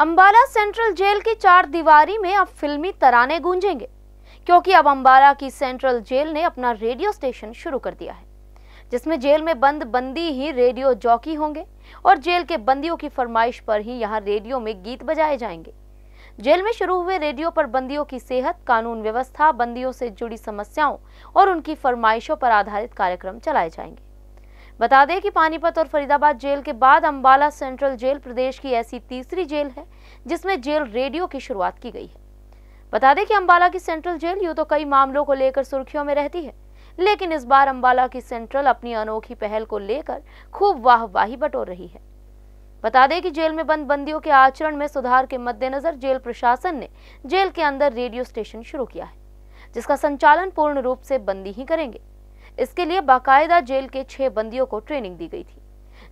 Ambala central jail की चार दीवारी में अब फिल्मी तराने गूंजेंगे क्योंकि अब अंबाला की सेंट्रल जेल ने अपना रेडियो स्टेशन शुरू कर दिया है जिसमें जेल में बंद बंदी ही रेडियो जॉकी होंगे और जेल के बंदियों की फरमाइश पर ही यहाँ रेडियो में गीत बजाए जाएंगे जेल में शुरू हुए रेडियो पर बंदियों की सेहत कानून व्यवस्था बंदियों से जुड़ी समस्याओं और उनकी फरमाइशों पर आधारित कार्यक्रम चलाए जाएंगे बता दें कि पानीपत और फरीदाबाद जेल के बाद अम्बाला सेंट्रल जेल प्रदेश की ऐसी तीसरी जेल है जिसमें जेल रेडियो की शुरुआत की गई है बता दें कि अम्बाला की सेंट्रल जेल यूँ तो कई मामलों को लेकर सुर्खियों में रहती है लेकिन इस बार अम्बाला की सेंट्रल अपनी अनोखी पहल को लेकर खूब वाहवाही बटोर रही है बता दें कि जेल में बंद बंदियों के आचरण में सुधार के मद्देनजर जेल प्रशासन ने जेल के अंदर रेडियो स्टेशन शुरू किया है जिसका संचालन पूर्ण रूप से बंदी ही करेंगे इसके लिए बाकायदा जेल के छह बंदियों को ट्रेनिंग दी गई थी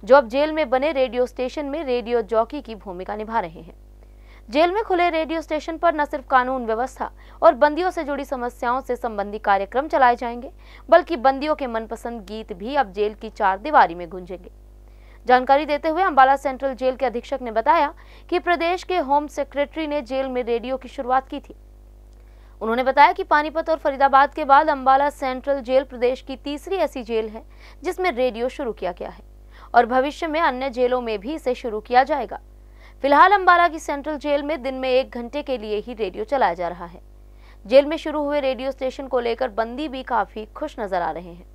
जो अब जेल में बने रेडियो स्टेशन में रेडियो जॉकी की भूमिका निभा रहे हैं जेल में खुले रेडियो स्टेशन पर न सिर्फ कानून व्यवस्था और बंदियों से जुड़ी समस्याओं से संबंधी कार्यक्रम चलाए जाएंगे बल्कि बंदियों के मनपसंद गीत भी अब जेल की चार दीवारी में गूंजेंगे जानकारी देते हुए अम्बाला सेंट्रल जेल के अधीक्षक ने बताया कि प्रदेश के होम सेक्रेटरी ने जेल में रेडियो की शुरुआत की थी उन्होंने बताया कि पानीपत और फरीदाबाद के बाद अम्बाला सेंट्रल जेल प्रदेश की तीसरी ऐसी जेल है जिसमें रेडियो शुरू किया गया है और भविष्य में अन्य जेलों में भी इसे शुरू किया जाएगा फिलहाल अम्बाला की सेंट्रल जेल में दिन में एक घंटे के लिए ही रेडियो चलाया जा रहा है जेल में शुरू हुए रेडियो स्टेशन को लेकर बंदी भी काफी खुश नजर आ रहे हैं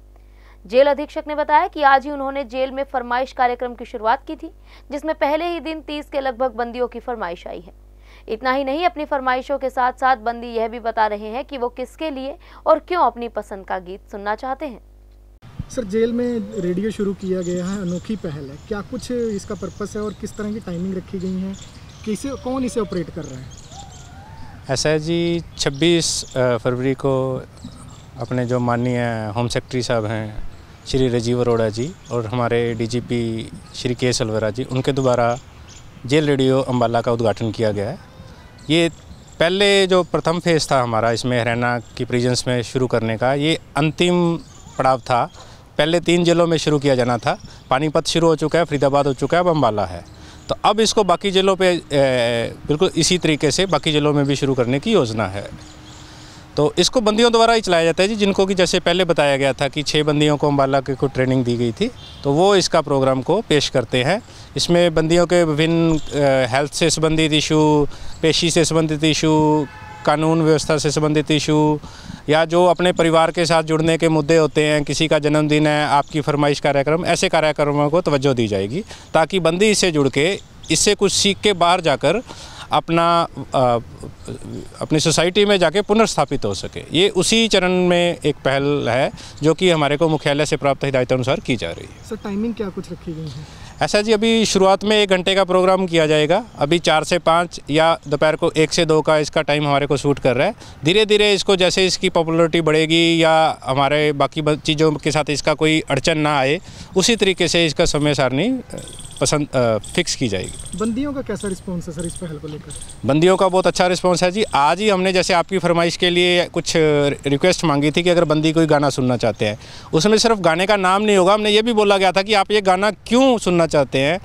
जेल अधीक्षक ने बताया कि आज ही उन्होंने जेल में फरमाइश कार्यक्रम की शुरुआत की थी जिसमें पहले ही दिन तीस के लगभग बंदियों की फरमाइश आई है इतना ही नहीं अपनी फरमाइशों के साथ साथ बंदी यह भी बता रहे हैं कि वो किसके लिए और क्यों अपनी पसंद का गीत सुनना चाहते हैं सर जेल में रेडियो शुरू किया गया है अनोखी पहल है क्या कुछ इसका पर्पस है और किस तरह की टाइमिंग रखी गई है किसे कौन इसे ऑपरेट कर रहा है ऐसा है जी छब्बीस फरवरी को अपने जो माननीय होम सेक्रेटरी साहब हैं श्री राजीव अरोड़ा जी और हमारे डीजीपी श्री के एस जी उनके द्वारा जेल रेडियो अम्बाला का उद्घाटन किया गया है ये पहले जो प्रथम फेज़ था हमारा इसमें हरियाणा की प्रिजेंस में शुरू करने का ये अंतिम पड़ाव था पहले तीन ज़िलों में शुरू किया जाना था पानीपत शुरू हो चुका है फरीदाबाद हो चुका है अब अम्बाला है तो अब इसको बाकी ज़िलों पे बिल्कुल इसी तरीके से बाकी ज़िलों में भी शुरू करने की योजना है तो इसको बंदियों द्वारा ही चलाया जाता है जी जिनको कि जैसे पहले बताया गया था कि छः बंदियों को अम्बाला की को ट्रेनिंग दी गई थी तो वो इसका प्रोग्राम को पेश करते हैं इसमें बंदियों के विभिन्न हेल्थ से संबंधित इशू पेशी से संबंधित इशू कानून व्यवस्था से संबंधित इशू या जो अपने परिवार के साथ जुड़ने के मुद्दे होते हैं किसी का जन्मदिन है आपकी फरमाइश कार्यक्रम ऐसे कार्यक्रमों को तवज्जो दी जाएगी ताकि बंदी इससे जुड़ के इससे कुछ सीख के बाहर जाकर अपना आ, अपनी सोसाइटी में जाके पुनर्स्थापित हो सके ये उसी चरण में एक पहल है जो कि हमारे को मुख्यालय से प्राप्त हिदायत अनुसार की जा रही है सर टाइमिंग क्या कुछ रखी गई है ऐसा जी अभी शुरुआत में एक घंटे का प्रोग्राम किया जाएगा अभी चार से पाँच या दोपहर को एक से दो का इसका टाइम हमारे को सूट कर रहा है धीरे धीरे इसको जैसे इसकी पॉपुलरिटी बढ़ेगी या हमारे बाकी चीज़ों के साथ इसका कोई अड़चन ना आए उसी तरीके से इसका समय सारणी पसंद आ, फिक्स की जाएगी बंदियों का कैसा रिस्पॉन्स है सर इस पहल को लेकर बंदियों का बहुत अच्छा रिस्पॉन्स है जी आज ही हमने जैसे आपकी फरमाइश के लिए कुछ रिक्वेस्ट मांगी थी कि अगर बंदी कोई गाना सुनना चाहते हैं उसमें सिर्फ गाने का नाम नहीं होगा हमने ये भी बोला गया था कि आप ये गाना क्यों सुनना चाहते हैं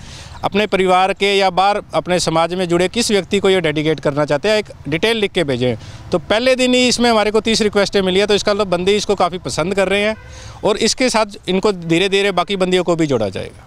अपने परिवार के या बार अपने समाज में जुड़े किस व्यक्ति को ये डेडिकेट करना चाहते हैं एक डिटेल लिख के भेजें तो पहले दिन ही इसमें हमारे को तीस रिक्वेस्टें मिली है तो इसका मतलब बंदी इसको काफ़ी पसंद कर रहे हैं और इसके साथ इनको धीरे धीरे बाकी बंदियों को भी जोड़ा जाएगा